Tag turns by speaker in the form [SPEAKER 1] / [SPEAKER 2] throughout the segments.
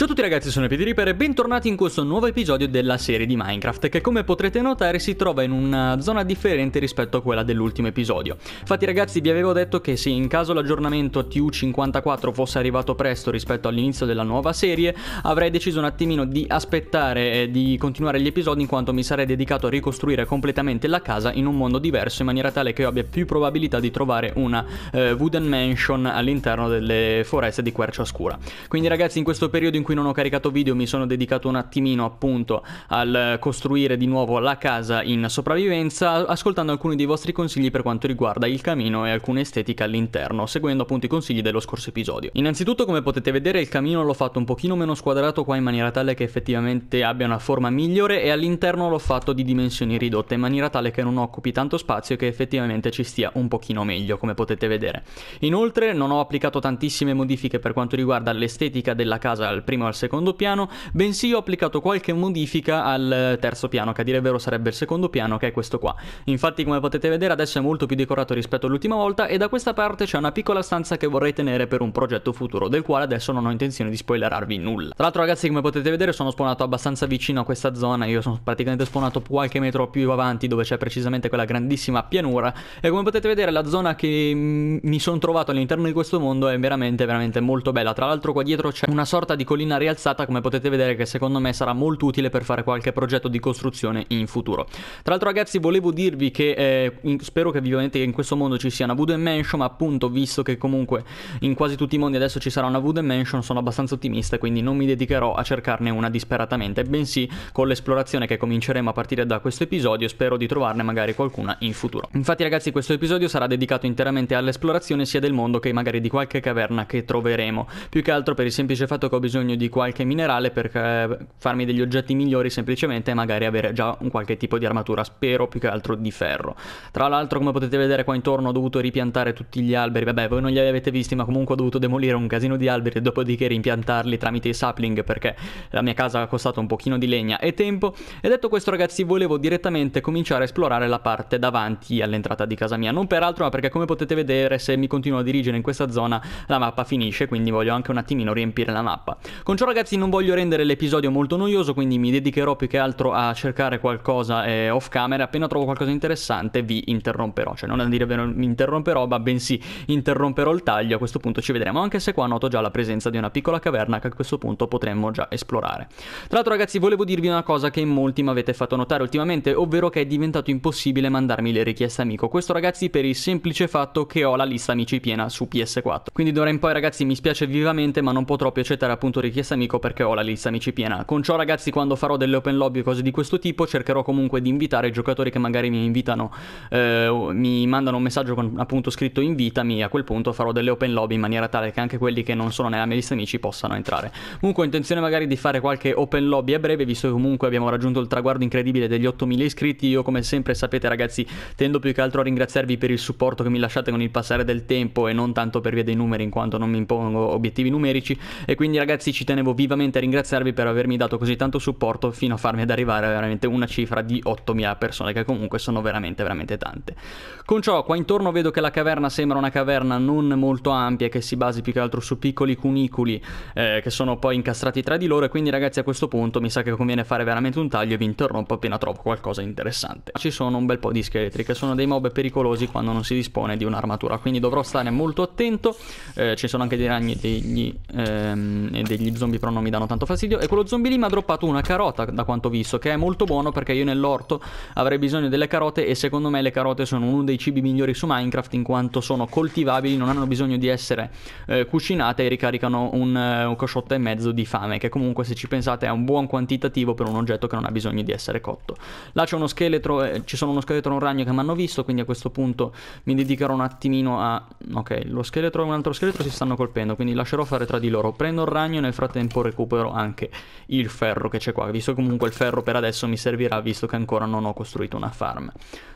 [SPEAKER 1] Ciao a tutti ragazzi, sono Piedi e bentornati in questo nuovo episodio della serie di Minecraft che come potrete notare si trova in una zona differente rispetto a quella dell'ultimo episodio. Infatti ragazzi vi avevo detto che se in caso l'aggiornamento TU54 fosse arrivato presto rispetto all'inizio della nuova serie avrei deciso un attimino di aspettare e di continuare gli episodi in quanto mi sarei dedicato a ricostruire completamente la casa in un mondo diverso in maniera tale che io abbia più probabilità di trovare una eh, wooden mansion all'interno delle foreste di quercia oscura. Quindi ragazzi in questo periodo in cui cui non ho caricato video mi sono dedicato un attimino appunto al costruire di nuovo la casa in sopravvivenza ascoltando alcuni dei vostri consigli per quanto riguarda il camino e alcune estetiche all'interno, seguendo appunto i consigli dello scorso episodio. Innanzitutto come potete vedere il camino l'ho fatto un pochino meno squadrato qua in maniera tale che effettivamente abbia una forma migliore e all'interno l'ho fatto di dimensioni ridotte in maniera tale che non occupi tanto spazio e che effettivamente ci stia un pochino meglio come potete vedere. Inoltre non ho applicato tantissime modifiche per quanto riguarda l'estetica della casa al primo primo e al secondo piano, bensì ho applicato qualche modifica al terzo piano, che a dire il vero sarebbe il secondo piano, che è questo qua. Infatti come potete vedere adesso è molto più decorato rispetto all'ultima volta e da questa parte c'è una piccola stanza che vorrei tenere per un progetto futuro, del quale adesso non ho intenzione di spoilerarvi nulla. Tra l'altro ragazzi come potete vedere sono spawnato abbastanza vicino a questa zona, io sono praticamente spawnato qualche metro più avanti dove c'è precisamente quella grandissima pianura e come potete vedere la zona che mm, mi sono trovato all'interno di questo mondo è veramente veramente molto bella. Tra l'altro qua dietro c'è una sorta di collina pistolina rialzata come potete vedere che secondo me sarà molto utile per fare qualche progetto di costruzione in futuro. Tra l'altro ragazzi volevo dirvi che eh, in, spero che vivamente in questo mondo ci sia una wooden mansion ma appunto visto che comunque in quasi tutti i mondi adesso ci sarà una wooden mansion sono abbastanza ottimista quindi non mi dedicherò a cercarne una disperatamente bensì con l'esplorazione che cominceremo a partire da questo episodio spero di trovarne magari qualcuna in futuro. Infatti ragazzi questo episodio sarà dedicato interamente all'esplorazione sia del mondo che magari di qualche caverna che troveremo più che altro per il semplice fatto che ho bisogno bisogno di qualche minerale per eh, farmi degli oggetti migliori semplicemente e magari avere già un qualche tipo di armatura, spero più che altro di ferro. Tra l'altro come potete vedere qua intorno ho dovuto ripiantare tutti gli alberi, vabbè voi non li avete visti ma comunque ho dovuto demolire un casino di alberi e dopodiché rimpiantarli tramite i sapling perché la mia casa ha costato un pochino di legna e tempo. E detto questo ragazzi volevo direttamente cominciare a esplorare la parte davanti all'entrata di casa mia, non peraltro ma perché come potete vedere se mi continuo a dirigere in questa zona la mappa finisce quindi voglio anche un attimino riempire la mappa. Con ciò ragazzi non voglio rendere l'episodio molto noioso, quindi mi dedicherò più che altro a cercare qualcosa eh, off camera, appena trovo qualcosa di interessante vi interromperò, cioè non a dire mi interromperò, ma bensì interromperò il taglio, a questo punto ci vedremo, anche se qua noto già la presenza di una piccola caverna che a questo punto potremmo già esplorare. Tra l'altro ragazzi volevo dirvi una cosa che in molti mi avete fatto notare ultimamente, ovvero che è diventato impossibile mandarmi le richieste amico, questo ragazzi per il semplice fatto che ho la lista amici piena su PS4, quindi d'ora in poi ragazzi mi spiace vivamente ma non potrò più accettare appunto richieste richiesta amico perché ho la lista amici piena. Con ciò ragazzi quando farò delle open lobby o cose di questo tipo cercherò comunque di invitare giocatori che magari mi invitano, eh, mi mandano un messaggio con appunto scritto invitami a quel punto farò delle open lobby in maniera tale che anche quelli che non sono nella mia lista amici possano entrare. Comunque ho intenzione magari di fare qualche open lobby a breve visto che comunque abbiamo raggiunto il traguardo incredibile degli 8000 iscritti. Io come sempre sapete ragazzi tendo più che altro a ringraziarvi per il supporto che mi lasciate con il passare del tempo e non tanto per via dei numeri in quanto non mi impongo obiettivi numerici e quindi ragazzi ci ci tenevo vivamente a ringraziarvi per avermi dato così tanto supporto fino a farmi ad arrivare a veramente una cifra di 8.000 persone, che comunque sono veramente, veramente tante. Con ciò, qua intorno vedo che la caverna sembra una caverna non molto ampia, che si basi più che altro su piccoli cunicoli eh, che sono poi incastrati tra di loro, e quindi ragazzi a questo punto mi sa che conviene fare veramente un taglio e vi interrompo appena trovo qualcosa di interessante. Ci sono un bel po' di scheletri, che sono dei mob pericolosi quando non si dispone di un'armatura, quindi dovrò stare molto attento, eh, ci sono anche dei ragni degli, ehm, degli gli zombie però non mi danno tanto fastidio. E quello zombie lì mi ha droppato una carota, da quanto ho visto, che è molto buono perché io nell'orto avrei bisogno delle carote e secondo me le carote sono uno dei cibi migliori su Minecraft in quanto sono coltivabili, non hanno bisogno di essere eh, cucinate e ricaricano un, eh, un cosciotto e mezzo di fame, che comunque se ci pensate è un buon quantitativo per un oggetto che non ha bisogno di essere cotto. Là c'è uno scheletro, eh, ci sono uno scheletro e un ragno che mi hanno visto, quindi a questo punto mi dedicherò un attimino a... Ok, lo scheletro e un altro scheletro si stanno colpendo, quindi lascerò fare tra di loro. Prendo il ragno nel frattempo frattempo recupero anche il ferro che c'è qua, visto che comunque il ferro per adesso mi servirà, visto che ancora non ho costruito una farm.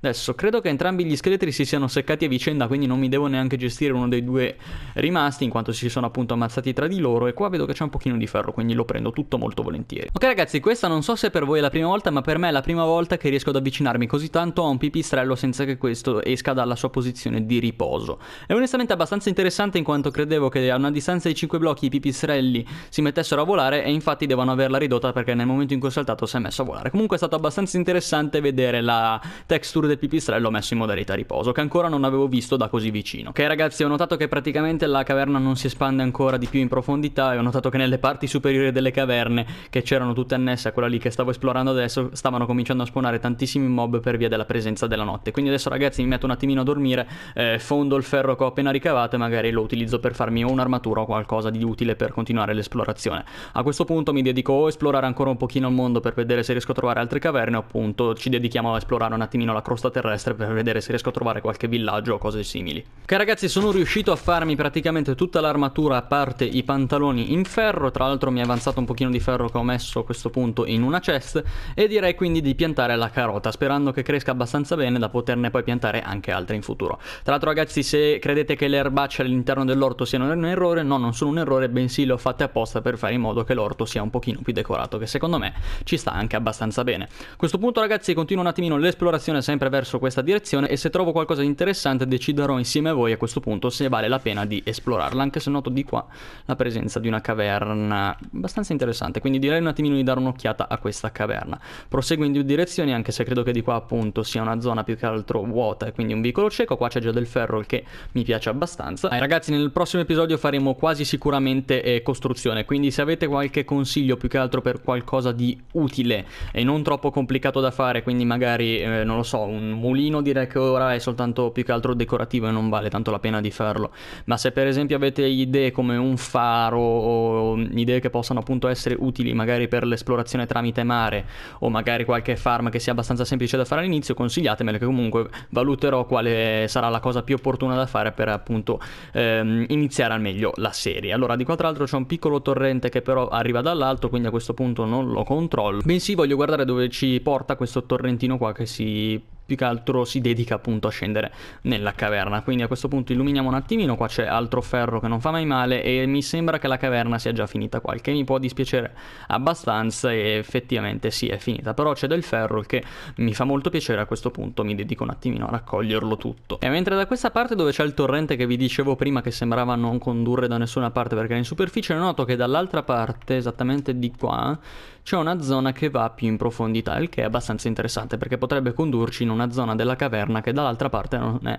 [SPEAKER 1] Adesso credo che entrambi gli scheletri si siano seccati a vicenda, quindi non mi devo neanche gestire uno dei due rimasti, in quanto si sono appunto ammazzati tra di loro. E qua vedo che c'è un pochino di ferro, quindi lo prendo tutto molto volentieri. Ok ragazzi, questa non so se per voi è la prima volta, ma per me è la prima volta che riesco ad avvicinarmi così tanto a un pipistrello senza che questo esca dalla sua posizione di riposo. È onestamente abbastanza interessante in quanto credevo che a una distanza di 5 blocchi i pipistrelli si mettessero a volare e infatti devono averla ridotta perché nel momento in cui ho saltato si è messo a volare. Comunque è stato abbastanza interessante vedere la texture del pipistrello messo in modalità riposo, che ancora non avevo visto da così vicino. Ok ragazzi, ho notato che praticamente la caverna non si espande ancora di più in profondità e ho notato che nelle parti superiori delle caverne, che c'erano tutte annesse a quella lì che stavo esplorando adesso, stavano cominciando a spawnare tantissimi mob per via della presenza della notte. Quindi adesso ragazzi mi metto un attimino a dormire, eh, fondo il ferro che ho appena ricavato e magari lo utilizzo per farmi o un'armatura o qualcosa di utile per continuare l'esplorazione. A questo punto mi dedico o a esplorare ancora un pochino il mondo per vedere se riesco a trovare altre caverne, appunto ci dedichiamo a esplorare un attimino la cross crosta terrestre per vedere se riesco a trovare qualche villaggio o cose simili. Ok ragazzi sono riuscito a farmi praticamente tutta l'armatura a parte i pantaloni in ferro, tra l'altro mi è avanzato un pochino di ferro che ho messo a questo punto in una chest e direi quindi di piantare la carota sperando che cresca abbastanza bene da poterne poi piantare anche altre in futuro. Tra l'altro ragazzi se credete che le erbacce all'interno dell'orto siano un errore, no non sono un errore bensì le ho fatte apposta per fare in modo che l'orto sia un pochino più decorato che secondo me ci sta anche abbastanza bene. A questo punto ragazzi continuo un attimino l'esplorazione sempre sempre verso questa direzione e se trovo qualcosa di interessante deciderò insieme a voi a questo punto se vale la pena di esplorarla, anche se noto di qua la presenza di una caverna abbastanza interessante, quindi direi un attimino di dare un'occhiata a questa caverna. Proseguo in due direzioni, anche se credo che di qua appunto sia una zona più che altro vuota e quindi un vicolo cieco, qua c'è già del ferro che mi piace abbastanza. Eh, ragazzi, nel prossimo episodio faremo quasi sicuramente eh, costruzione, quindi se avete qualche consiglio più che altro per qualcosa di utile e non troppo complicato da fare, quindi magari, eh, non lo so, un un mulino direi che ora è soltanto più che altro decorativo e non vale tanto la pena di farlo, ma se per esempio avete idee come un faro o idee che possano appunto essere utili magari per l'esplorazione tramite mare o magari qualche farm che sia abbastanza semplice da fare all'inizio, consigliatemele che comunque valuterò quale sarà la cosa più opportuna da fare per appunto ehm, iniziare al meglio la serie. Allora di qua tra l'altro c'è un piccolo torrente che però arriva dall'alto, quindi a questo punto non lo controllo, bensì voglio guardare dove ci porta questo torrentino qua che si più che altro si dedica appunto a scendere nella caverna. Quindi a questo punto illuminiamo un attimino, qua c'è altro ferro che non fa mai male e mi sembra che la caverna sia già finita qua, il che mi può dispiacere abbastanza e effettivamente sì è finita, però c'è del ferro che mi fa molto piacere a questo punto, mi dedico un attimino a raccoglierlo tutto. E mentre da questa parte dove c'è il torrente che vi dicevo prima che sembrava non condurre da nessuna parte perché era in superficie, noto che dall'altra parte, esattamente di qua, c'è una zona che va più in profondità, il che è abbastanza interessante perché potrebbe condurci in una zona della caverna che dall'altra parte non è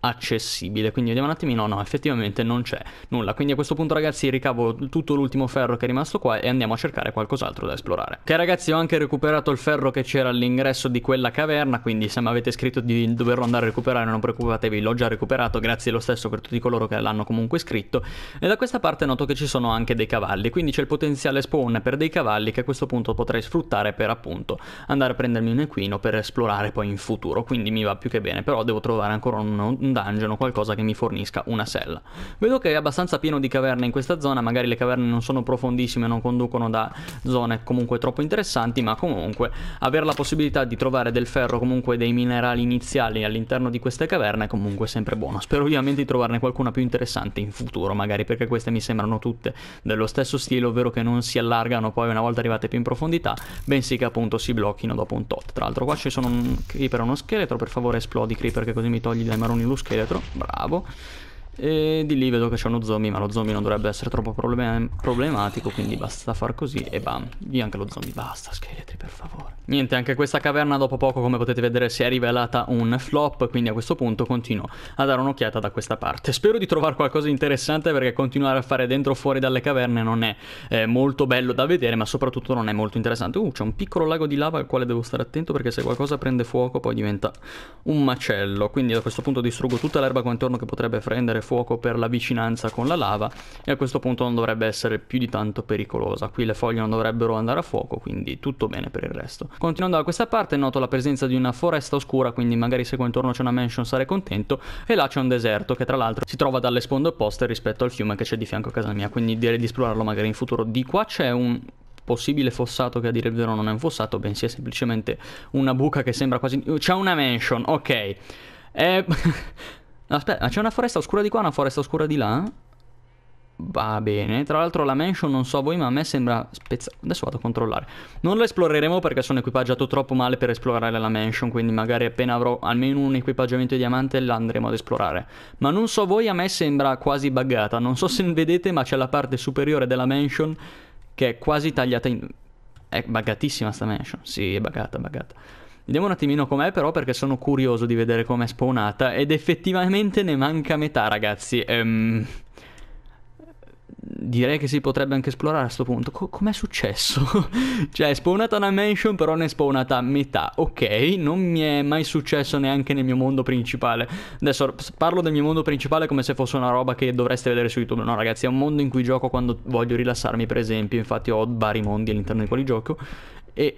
[SPEAKER 1] accessibile quindi vediamo un attimino no effettivamente non c'è nulla quindi a questo punto ragazzi ricavo tutto l'ultimo ferro che è rimasto qua e andiamo a cercare qualcos'altro da esplorare ok ragazzi ho anche recuperato il ferro che c'era all'ingresso di quella caverna quindi se mi avete scritto di doverlo andare a recuperare non preoccupatevi l'ho già recuperato grazie lo stesso per tutti coloro che l'hanno comunque scritto e da questa parte noto che ci sono anche dei cavalli quindi c'è il potenziale spawn per dei cavalli che a questo punto potrei sfruttare per appunto andare a prendermi un equino per esplorare poi in futuro quindi mi va più che bene però devo trovare ancora un un dungeon o qualcosa che mi fornisca una sella. Vedo che è abbastanza pieno di caverne in questa zona, magari le caverne non sono profondissime, non conducono da zone comunque troppo interessanti, ma comunque avere la possibilità di trovare del ferro, comunque dei minerali iniziali all'interno di queste caverne è comunque sempre buono. Spero ovviamente di trovarne qualcuna più interessante in futuro, magari perché queste mi sembrano tutte dello stesso stile, ovvero che non si allargano poi una volta arrivate più in profondità, bensì che appunto si blocchino dopo un tot. Tra l'altro qua ci sono un creeper e uno scheletro, per favore esplodi creeper che così mi togli dai maroni lo scheletro, bravo e di lì vedo che c'è uno zombie, ma lo zombie non dovrebbe essere troppo problem problematico, quindi basta far così e bam. Lì anche lo zombie, basta scheletri per favore. Niente, anche questa caverna dopo poco, come potete vedere, si è rivelata un flop, quindi a questo punto continuo a dare un'occhiata da questa parte. Spero di trovare qualcosa di interessante perché continuare a fare dentro o fuori dalle caverne non è eh, molto bello da vedere, ma soprattutto non è molto interessante. Uh, c'è un piccolo lago di lava al quale devo stare attento perché se qualcosa prende fuoco poi diventa un macello. Quindi a questo punto distruggo tutta l'erba qua intorno che potrebbe prendere prendere fuoco per la vicinanza con la lava e a questo punto non dovrebbe essere più di tanto pericolosa. Qui le foglie non dovrebbero andare a fuoco, quindi tutto bene per il resto. Continuando da questa parte noto la presenza di una foresta oscura, quindi magari se qua intorno c'è una mansion sarei contento, e là c'è un deserto che tra l'altro si trova dalle sponde opposte rispetto al fiume che c'è di fianco a casa mia, quindi direi di esplorarlo magari in futuro. Di qua c'è un possibile fossato che a dire il vero non è un fossato, bensì è semplicemente una buca che sembra quasi... C'è una mansion, ok. Eh, No, aspetta, c'è una foresta oscura di qua, una foresta oscura di là? Va bene, tra l'altro la mansion non so voi ma a me sembra spezzata Adesso vado a controllare Non la esploreremo perché sono equipaggiato troppo male per esplorare la mansion Quindi magari appena avrò almeno un equipaggiamento di diamante l'andremo ad esplorare Ma non so voi, a me sembra quasi buggata Non so se vedete ma c'è la parte superiore della mansion Che è quasi tagliata in... È buggatissima sta mansion Sì, è buggata, buggata Vediamo un attimino com'è però perché sono curioso di vedere com'è spawnata ed effettivamente ne manca metà ragazzi. Ehm... Direi che si potrebbe anche esplorare a questo punto. Co- com'è successo? cioè è spawnata una mansion però ne è spawnata metà. Ok, non mi è mai successo neanche nel mio mondo principale. Adesso parlo del mio mondo principale come se fosse una roba che dovreste vedere su YouTube. No ragazzi, è un mondo in cui gioco quando voglio rilassarmi per esempio. Infatti ho vari mondi all'interno di quali gioco. E...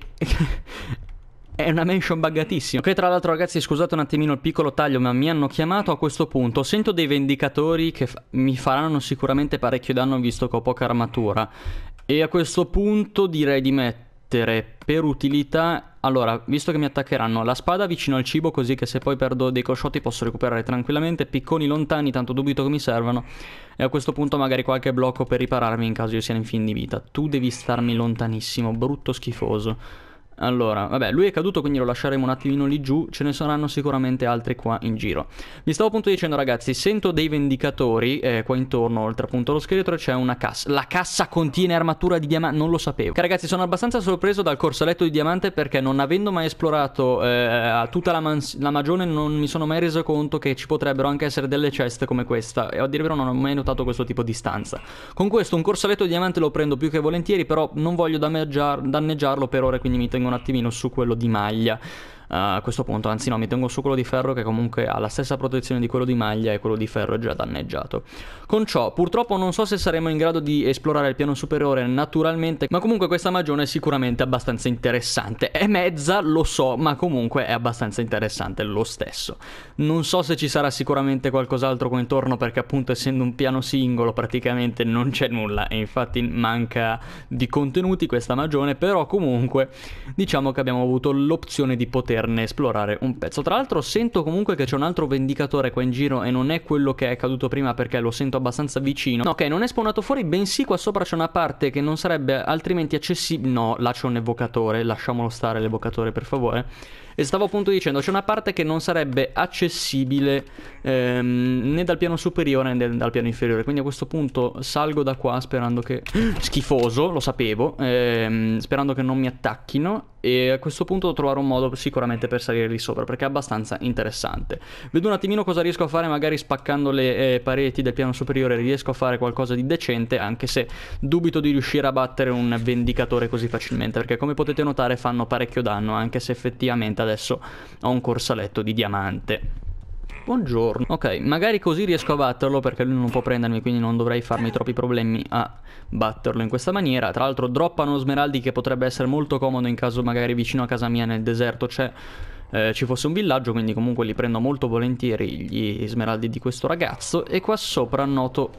[SPEAKER 1] È una mention buggatissima. Che tra l'altro, ragazzi, scusate un attimino il piccolo taglio, ma mi hanno chiamato a questo punto. Sento dei vendicatori che mi faranno sicuramente parecchio danno visto che ho poca armatura. E a questo punto direi di mettere per utilità. Allora, visto che mi attaccheranno, la spada vicino al cibo, così che se poi perdo dei cosciotti posso recuperare tranquillamente. Picconi lontani, tanto dubito che mi servano. E a questo punto magari qualche blocco per ripararmi in caso io sia in fin di vita. Tu devi starmi lontanissimo, brutto schifoso. Allora, vabbè, lui è caduto, quindi lo lasceremo un attimino lì giù. Ce ne saranno sicuramente altri qua in giro. Vi stavo appunto dicendo, ragazzi, sento dei vendicatori eh, qua intorno, oltre appunto allo scheletro, c'è una cassa. La cassa contiene armatura di diamante, non lo sapevo. Che ragazzi, sono abbastanza sorpreso dal corsaletto di diamante perché non avendo mai esplorato eh, tutta la, la, magione non mi sono mai reso conto che ci potrebbero anche essere delle ceste come questa. E a dire vero non ho mai notato questo tipo di stanza. Con questo un corsaletto di diamante lo prendo più che volentieri, però non voglio danneggiar danneggiarlo per ore, quindi mi tengo un attimino su quello di maglia a questo punto, anzi no, mi tengo su quello di ferro che comunque ha la stessa protezione di quello di maglia e quello di ferro è già danneggiato. Con ciò, purtroppo non so se saremo in grado di esplorare il piano superiore naturalmente, ma comunque questa magione è sicuramente abbastanza interessante. È mezza, lo so, ma comunque è abbastanza interessante lo stesso. Non so se ci sarà sicuramente qualcos'altro qua intorno perché appunto essendo un piano singolo praticamente non c'è nulla e infatti manca di contenuti questa magione, però comunque diciamo che abbiamo avuto l'opzione di poter poterne esplorare un pezzo. Tra l'altro sento comunque che c'è un altro vendicatore qua in giro e non è quello che è caduto prima perché lo sento abbastanza vicino. No, ok, non è spawnato fuori, bensì qua sopra c'è una parte che non sarebbe altrimenti accessibile. No, là c'è un evocatore, lasciamolo stare l'evocatore per favore. E stavo appunto dicendo, c'è una parte che non sarebbe accessibile ehm, né dal piano superiore né dal piano inferiore. Quindi a questo punto salgo da qua sperando che... Schifoso, lo sapevo, ehm, sperando che non mi attacchino. E a questo punto trovare un modo sicuramente per salire lì sopra, perché è abbastanza interessante. Vedo un attimino cosa riesco a fare, magari spaccando le eh, pareti del piano superiore riesco a fare qualcosa di decente, anche se dubito di riuscire a battere un vendicatore così facilmente, perché come potete notare fanno parecchio danno, anche se effettivamente adesso ho un corsaletto di diamante. Buongiorno. Ok, magari così riesco a batterlo perché lui non può prendermi, quindi non dovrei farmi troppi problemi a batterlo in questa maniera. Tra l'altro droppano smeraldi che potrebbe essere molto comodo in caso magari vicino a casa mia nel deserto c'è... Eh, ci fosse un villaggio, quindi comunque li prendo molto volentieri gli smeraldi di questo ragazzo. E qua sopra noto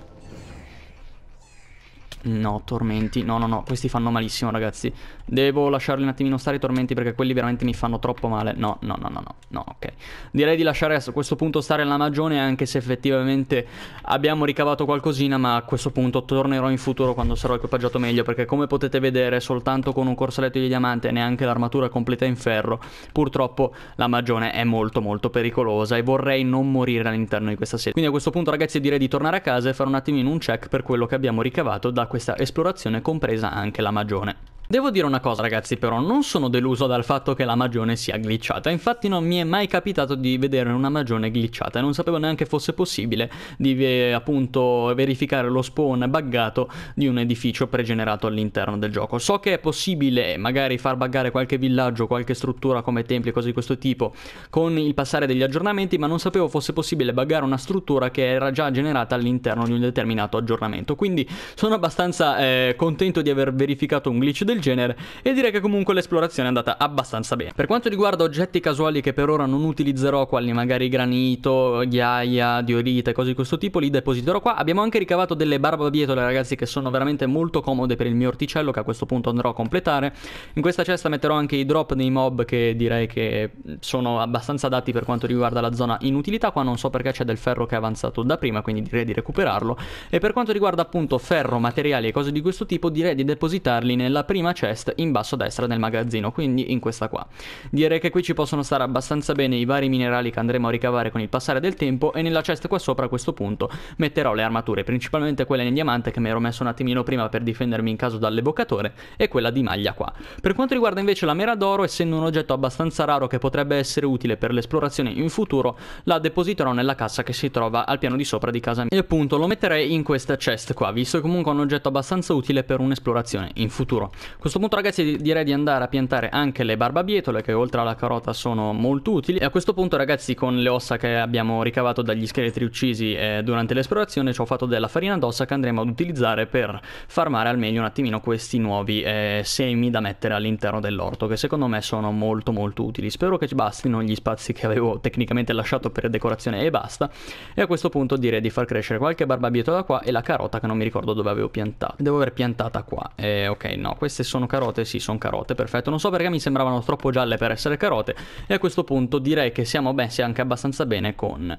[SPEAKER 1] No, tormenti. No, no, no, questi fanno malissimo, ragazzi. Devo lasciarli un attimino stare i tormenti perché quelli veramente mi fanno troppo male. No, no, no, no, no, no ok. Direi di lasciare a questo punto stare la magione anche se effettivamente abbiamo ricavato qualcosina, ma a questo punto tornerò in futuro quando sarò equipaggiato meglio perché come potete vedere soltanto con un corsaletto di diamante e neanche l'armatura completa in ferro, purtroppo la magione è molto molto pericolosa e vorrei non morire all'interno di questa serie. Quindi a questo punto ragazzi direi di tornare a casa e fare un attimino un check per quello che abbiamo ricavato da questa esplorazione compresa anche la Magione. Devo dire una cosa ragazzi però, non sono deluso dal fatto che la magione sia glitchata, infatti non mi è mai capitato di vedere una magione glitchata e non sapevo neanche fosse possibile di eh, appunto verificare lo spawn buggato di un edificio pregenerato all'interno del gioco. So che è possibile magari far buggare qualche villaggio, qualche struttura come templi e cose di questo tipo con il passare degli aggiornamenti, ma non sapevo fosse possibile buggare una struttura che era già generata all'interno di un determinato aggiornamento, quindi sono abbastanza eh, contento di aver verificato un glitch del genere e direi che comunque l'esplorazione è andata abbastanza bene. Per quanto riguarda oggetti casuali che per ora non utilizzerò, quali magari granito, ghiaia, diorite, cose di questo tipo, li depositerò qua. Abbiamo anche ricavato delle barbabietole ragazzi che sono veramente molto comode per il mio orticello che a questo punto andrò a completare. In questa cesta metterò anche i drop dei mob che direi che sono abbastanza adatti per quanto riguarda la zona inutilità. Qua non so perché c'è del ferro che è avanzato da prima, quindi direi di recuperarlo. E per quanto riguarda appunto ferro, materiali e cose di questo tipo, direi di depositarli nella prima prima chest in basso a destra nel magazzino, quindi in questa qua. Direi che qui ci possono stare abbastanza bene i vari minerali che andremo a ricavare con il passare del tempo e nella chest qua sopra a questo punto metterò le armature, principalmente quella in diamante che mi ero messo un attimino prima per difendermi in caso dall'evocatore e quella di maglia qua. Per quanto riguarda invece la mera d'oro, essendo un oggetto abbastanza raro che potrebbe essere utile per l'esplorazione in futuro, la depositerò nella cassa che si trova al piano di sopra di casa mia. E appunto lo metterei in questa chest qua, visto che comunque è un oggetto abbastanza utile per un'esplorazione in futuro. A questo punto ragazzi direi di andare a piantare anche le barbabietole che oltre alla carota sono molto utili e a questo punto ragazzi con le ossa che abbiamo ricavato dagli scheletri uccisi eh, durante l'esplorazione ci ho fatto della farina d'ossa che andremo ad utilizzare per farmare al meglio un attimino questi nuovi eh, semi da mettere all'interno dell'orto che secondo me sono molto molto utili. Spero che ci bastino gli spazi che avevo tecnicamente lasciato per decorazione e basta e a questo punto direi di far crescere qualche barbabietola qua e la carota che non mi ricordo dove avevo piantato. Devo aver piantata qua. Eh, ok no queste queste sono carote? Sì, sono carote, perfetto. Non so perché mi sembravano troppo gialle per essere carote e a questo punto direi che siamo messi anche abbastanza bene con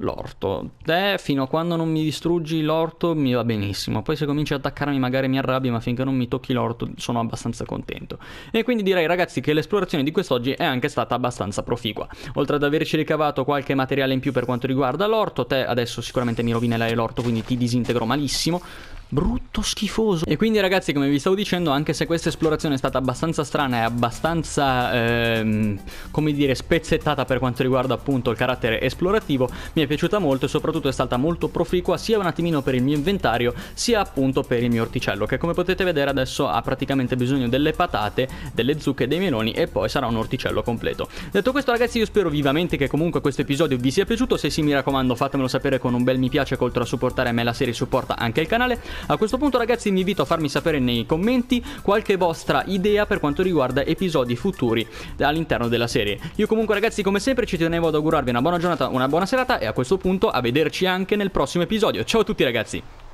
[SPEAKER 1] l'orto. Te, fino a quando non mi distruggi l'orto, mi va benissimo. Poi se cominci ad attaccarmi, magari mi arrabbi, ma finché non mi tocchi l'orto, sono abbastanza contento. E quindi direi, ragazzi, che l'esplorazione di quest'oggi è anche stata abbastanza proficua. Oltre ad averci ricavato qualche materiale in più per quanto riguarda l'orto, te adesso sicuramente mi rovinerai l'orto, quindi ti disintegro malissimo brutto schifoso e quindi ragazzi come vi stavo dicendo anche se questa esplorazione è stata abbastanza strana e abbastanza ehm, come dire spezzettata per quanto riguarda appunto il carattere esplorativo mi è è piaciuta molto e soprattutto è stata molto proficua sia un attimino per il mio inventario sia appunto per il mio orticello che come potete vedere adesso ha praticamente bisogno delle patate, delle zucche, dei meloni e poi sarà un orticello completo. Detto questo ragazzi io spero vivamente che comunque questo episodio vi sia piaciuto, se sì mi raccomando fatemelo sapere con un bel mi piace oltre a supportare me la serie supporta anche il canale. A questo punto ragazzi vi invito a farmi sapere nei commenti qualche vostra idea per quanto riguarda episodi futuri all'interno della serie. Io comunque ragazzi come sempre ci tenevo ad augurarvi una buona giornata, una buona serata e a questo punto a vederci anche nel prossimo episodio. Ciao a tutti ragazzi!